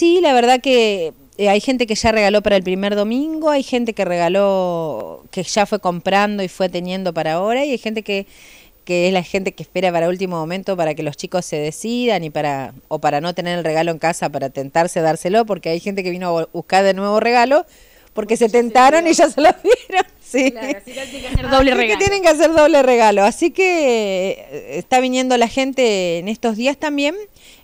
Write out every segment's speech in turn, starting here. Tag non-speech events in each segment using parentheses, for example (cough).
sí, la verdad que eh, hay gente que ya regaló para el primer domingo, hay gente que regaló, que ya fue comprando y fue teniendo para ahora, y hay gente que, que es la gente que espera para último momento para que los chicos se decidan y para, o para no tener el regalo en casa, para tentarse dárselo, porque hay gente que vino a buscar de nuevo regalo, porque se tentaron y ya se lo dieron. (laughs) Sí. así que, tienen que hacer doble regalo. Así que eh, está viniendo la gente en estos días también,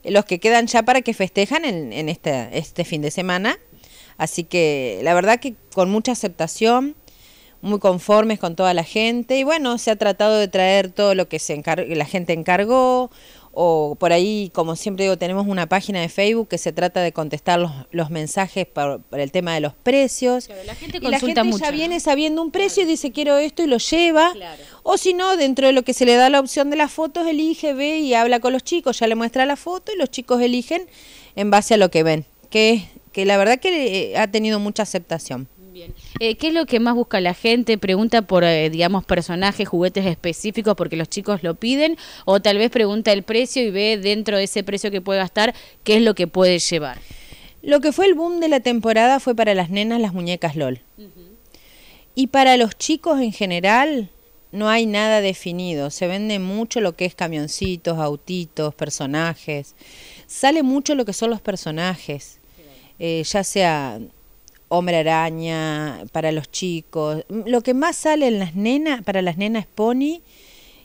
eh, los que quedan ya para que festejan en, este, este fin de semana. Así que la verdad que con mucha aceptación, muy conformes con toda la gente. Y bueno, se ha tratado de traer todo lo que la gente encargó, o por ahí, como siempre digo, tenemos una página de Facebook que se trata de contestar los, mensajes por, el tema de los precios. la gente, y la gente ya viene sabiendo un precio y dice quiero esto y lo lleva. O si no, dentro de lo que se le da la opción de las fotos, elige, ve y habla con los chicos, ya le muestra la foto y los chicos eligen en base a lo que ven, que, que la verdad que eh, ha tenido mucha aceptación. Eh, ¿Qué es lo que más busca la gente? ¿Pregunta por, eh, digamos, personajes, juguetes específicos porque los chicos lo piden? ¿O tal vez pregunta el precio y ve dentro de ese precio que puede gastar qué es lo que puede llevar? Lo que fue el boom de la temporada fue para las nenas las muñecas LOL. Y para los chicos en general no hay nada definido. Se vende mucho lo que es camioncitos, autitos, personajes. Sale mucho lo que son los personajes. Eh, ya sea Hombre Araña, para los chicos. Lo que más sale en las nenas, para las nenas es Pony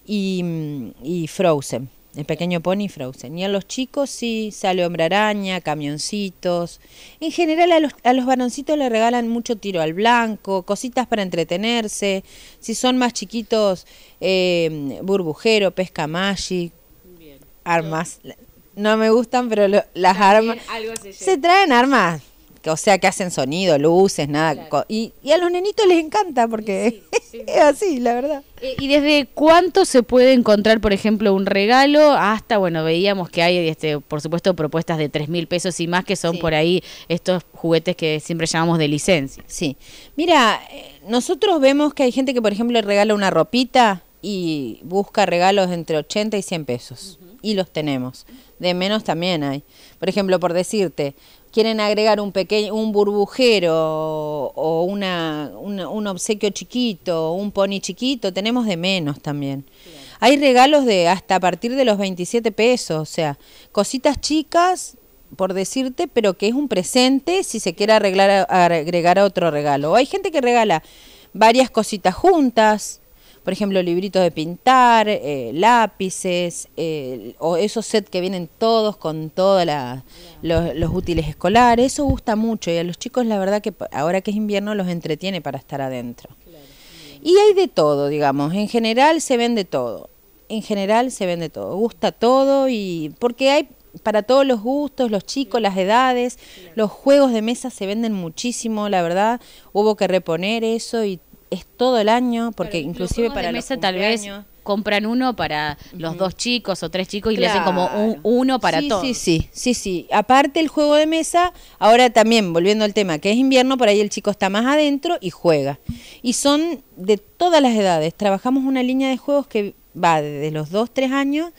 y, Frozen. El pequeño Pony y Frozen. Y a los chicos sí sale Hombre Araña, Camioncitos. En general a los, a los varoncitos le regalan mucho tiro al blanco, cositas para entretenerse. Si son más chiquitos, em, Burbujero, Pesca Magic, armas. No. me gustan, pero las armas... se traen armas o sea, que hacen sonido, luces, nada. Y, y, a los nenitos les encanta porque (laughs) es así, la verdad. ¿Y desde cuánto se puede encontrar, por ejemplo, un regalo hasta, bueno, veíamos que hay, este, por supuesto, propuestas de 3 mil pesos y más que son por ahí estos juguetes que siempre llamamos de licencia? Sí. Mira, eh, nosotros vemos que hay gente que, por ejemplo, regala una ropita y busca regalos entre 80 y 100 pesos y los tenemos. De menos también hay. Por ejemplo, por decirte, quieren agregar un pequeño, un burbujero o una, un obsequio chiquito, un pony chiquito, tenemos de menos también. Hay regalos de hasta a partir de los 27 pesos, o sea, cositas chicas por decirte, pero que es un presente si se quiere arreglar, agregar a otro regalo. O hay gente que regala varias cositas juntas, por ejemplo, libritos de pintar, eh, lápices, eh, o esos sets que vienen todos con todos los, los útiles escolares, eso gusta mucho y a los chicos la verdad que ahora que es invierno los entretiene para estar adentro. Y hay de todo, digamos, en general se vende todo, en general se vende todo, gusta todo y porque hay para todos los gustos, los chicos, las edades, los juegos de mesa se venden muchísimo, la verdad, hubo que reponer eso y es todo el año, porque inclusive para de mesa tal vez compran uno para los dos chicos o tres chicos y le hacen como uno para todos. Sí, sí, sí, sí. Aparte el juego de mesa, ahora también, volviendo al tema, que es invierno, por ahí el chico está más adentro y juega. Y son de todas las edades. Trabajamos una línea de juegos que va desde los dos tres años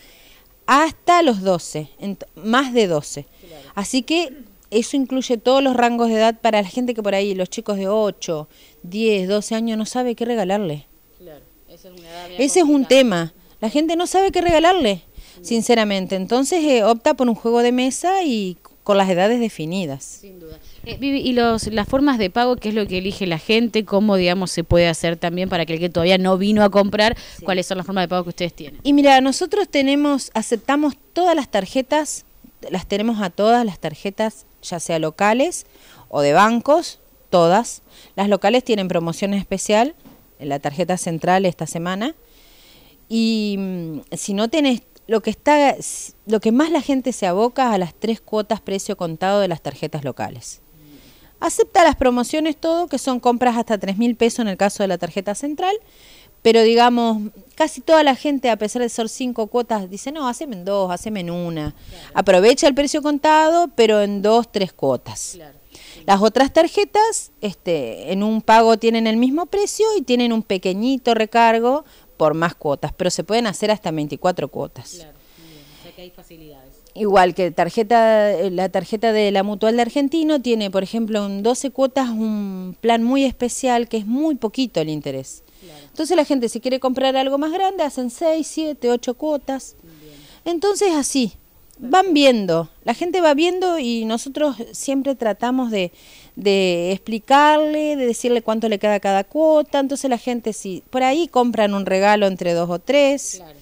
hasta los doce más de doce Así que eso incluye todos los rangos de edad para la gente que por ahí, los chicos de 8, 10, 12 años, no sabe qué regalarle. Claro, esa es una edad Ese es un tema. La gente no sabe qué regalarle, sinceramente. Entonces eh, opta por un juego de mesa y con las edades definidas. Sin duda. Eh, ¿y los, las formas de pago, qué es lo que elige la gente? ¿Cómo, digamos, se puede hacer también para que el que todavía no vino a comprar? ¿Cuáles son las formas de pago que ustedes tienen? Y mira, nosotros tenemos, aceptamos todas las tarjetas las tenemos a todas las tarjetas, ya sea locales o de bancos, todas. Las locales tienen promoción especial, en la tarjeta central esta semana. Y mm, si no lo que está lo que más la gente se aboca a las tres cuotas precio contado de las tarjetas locales. Acepta las promociones todo, que son compras hasta 3 mil pesos en el caso de la tarjeta central, pero digamos, casi toda la gente, a pesar de ser cinco cuotas, dice, no, haceme en dos, haceme en una. Aprovecha el precio contado, pero en dos, tres cuotas. Las otras tarjetas, este, en un pago tienen el mismo precio y tienen un pequeñito recargo por más cuotas, pero se pueden hacer hasta 24 cuotas. Claro, Bien. que hay facilidades igual que tarjeta, eh, la tarjeta de la Mutual de Argentino tiene, por ejemplo, en 12 cuotas un plan muy especial que es muy poquito el interés. Entonces la gente si quiere comprar algo más grande hacen 6, 7, 8 cuotas. Entonces así, van viendo, la gente va viendo y nosotros siempre tratamos de, de explicarle, de decirle cuánto le queda cada cuota, entonces la gente si por ahí compran un regalo entre dos o tres. Claro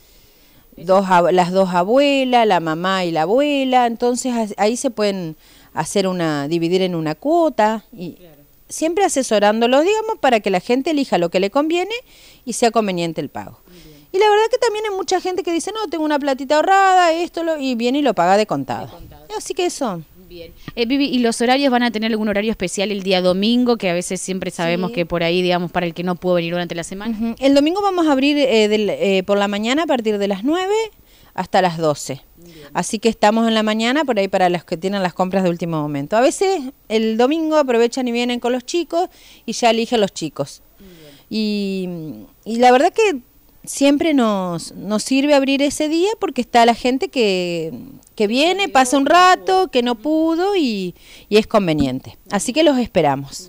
las dos abuelas, la mamá y la abuela, entonces ahí se pueden hacer una, dividir en una cuota y siempre asesorándolos, digamos, para que la gente elija lo que le conviene y sea conveniente el pago. Y la verdad que también hay mucha gente que dice, no, tengo una platita ahorrada, esto, lo, y viene y lo paga de de contado. Así que eso, Bien. Eh, Vivi, ¿y los horarios van a tener algún horario especial el día domingo? Que a veces siempre sabemos que por ahí, digamos, para el que no pudo venir durante la semana. El domingo vamos a abrir eh, eh, por la mañana a partir de las 9 hasta las 12. Así que estamos en la mañana por ahí para los que tienen las compras de último momento. A veces el domingo aprovechan y vienen con los chicos y ya eligen los chicos. Y, y la verdad que siempre nos, nos sirve abrir ese día porque está la gente que, que viene, pasa un rato, que no pudo y, es conveniente. Así que los esperamos.